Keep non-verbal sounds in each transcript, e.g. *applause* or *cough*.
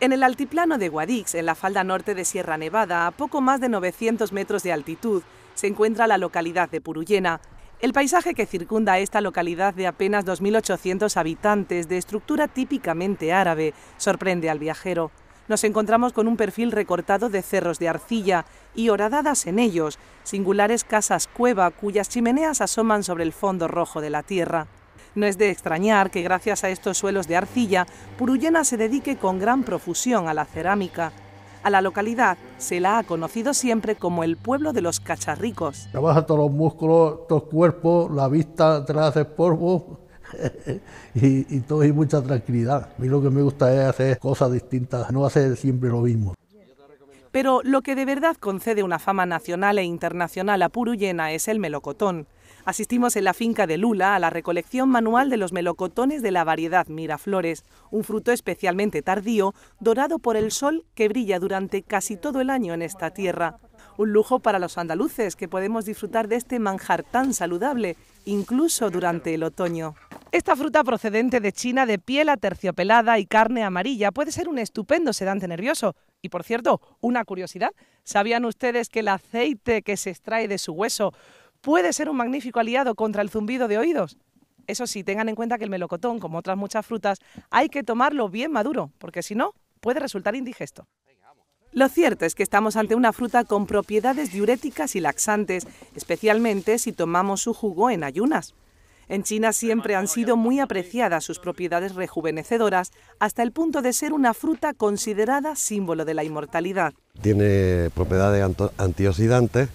En el altiplano de Guadix, en la falda norte de Sierra Nevada, a poco más de 900 metros de altitud, se encuentra la localidad de Purullena. El paisaje que circunda a esta localidad de apenas 2.800 habitantes, de estructura típicamente árabe, sorprende al viajero. Nos encontramos con un perfil recortado de cerros de arcilla y horadadas en ellos, singulares casas cueva cuyas chimeneas asoman sobre el fondo rojo de la tierra. No es de extrañar que gracias a estos suelos de arcilla, Purullena se dedique con gran profusión a la cerámica. A la localidad se la ha conocido siempre como el pueblo de los cacharricos. Trabaja todos los músculos, todos los cuerpos, la vista te la hace polvo *laughs* y, y todo y mucha tranquilidad. A mí lo que me gusta es hacer cosas distintas, no hacer siempre lo mismo. Pero lo que de verdad concede una fama nacional e internacional a Purullena es el melocotón Asistimos en la finca de Lula a la recolección manual de los melocotones de la variedad Miraflores, un fruto especialmente tardío, dorado por el sol que brilla durante casi todo el año en esta tierra. Un lujo para los andaluces que podemos disfrutar de este manjar tan saludable, incluso durante el otoño. Esta fruta procedente de China de piel aterciopelada y carne amarilla puede ser un estupendo sedante nervioso. Y por cierto, una curiosidad, ¿sabían ustedes que el aceite que se extrae de su hueso puede ser un magnífico aliado contra el zumbido de oídos. Eso sí, tengan en cuenta que el melocotón, como otras muchas frutas, hay que tomarlo bien maduro, porque si no, puede resultar indigesto. Lo cierto es que estamos ante una fruta con propiedades diuréticas y laxantes, especialmente si tomamos su jugo en ayunas. En China siempre han sido muy apreciadas sus propiedades rejuvenecedoras, hasta el punto de ser una fruta considerada símbolo de la inmortalidad. Tiene propiedades antioxidantes,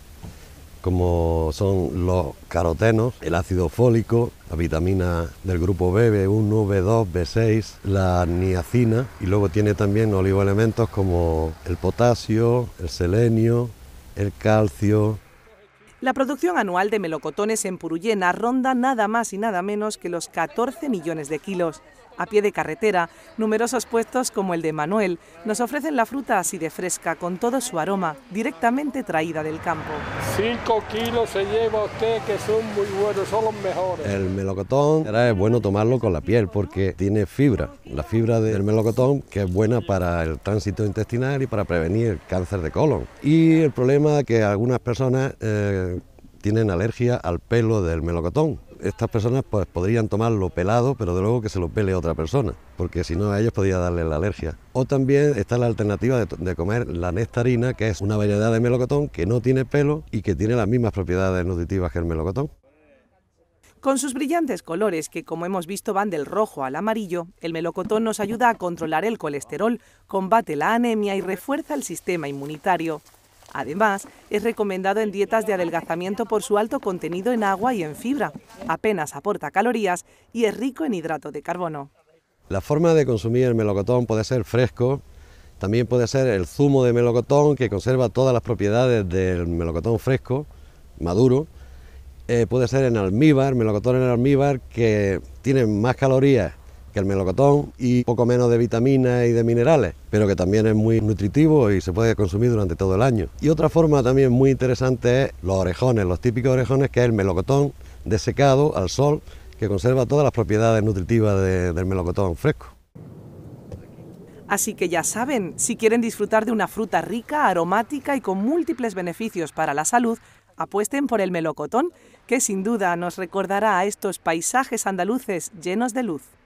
como son los carotenos, el ácido fólico, la vitamina del grupo B, B1, B2, B6, la niacina y luego tiene también oligoelementos como el potasio, el selenio, el calcio. La producción anual de melocotones en Purullena ronda nada más y nada menos que los 14 millones de kilos. A pie de carretera, numerosos puestos como el de Manuel nos ofrecen la fruta así de fresca, con todo su aroma, directamente traída del campo. Cinco kilos se lleva usted, que son muy buenos, son los mejores. El melocotón es bueno tomarlo con la piel porque tiene fibra, la fibra del melocotón que es buena para el tránsito intestinal y para prevenir el cáncer de colon. Y el problema que algunas personas eh, tienen alergia al pelo del melocotón estas personas pues, podrían tomarlo pelado, pero de luego que se lo pele otra persona, porque si no a ellos podría darle la alergia. O también está la alternativa de, de, comer la nectarina, que es una variedad de melocotón que no tiene pelo y que tiene las mismas propiedades nutritivas que el melocotón. Con sus brillantes colores, que como hemos visto van del rojo al amarillo, el melocotón nos ayuda a controlar el colesterol, combate la anemia y refuerza el sistema inmunitario. Además, es recomendado en dietas de adelgazamiento por su alto contenido en agua y en fibra. Apenas aporta calorías y es rico en hidrato de carbono. La forma de consumir el melocotón puede ser fresco, también puede ser el zumo de melocotón que conserva todas las propiedades del melocotón fresco, maduro. Eh, puede ser en almíbar, melocotón en almíbar que tiene más calorías que el melocotón y poco menos de vitaminas y de minerales, pero que también es muy nutritivo y se puede consumir durante todo el año. Y otra forma también muy interesante es los orejones, los típicos orejones, que es el melocotón desecado al sol, que conserva todas las propiedades nutritivas del melocotón fresco. Así que ya saben, si quieren disfrutar de una fruta rica, aromática y con múltiples beneficios para la salud, apuesten por el melocotón, que sin duda nos recordará a estos paisajes andaluces llenos de luz.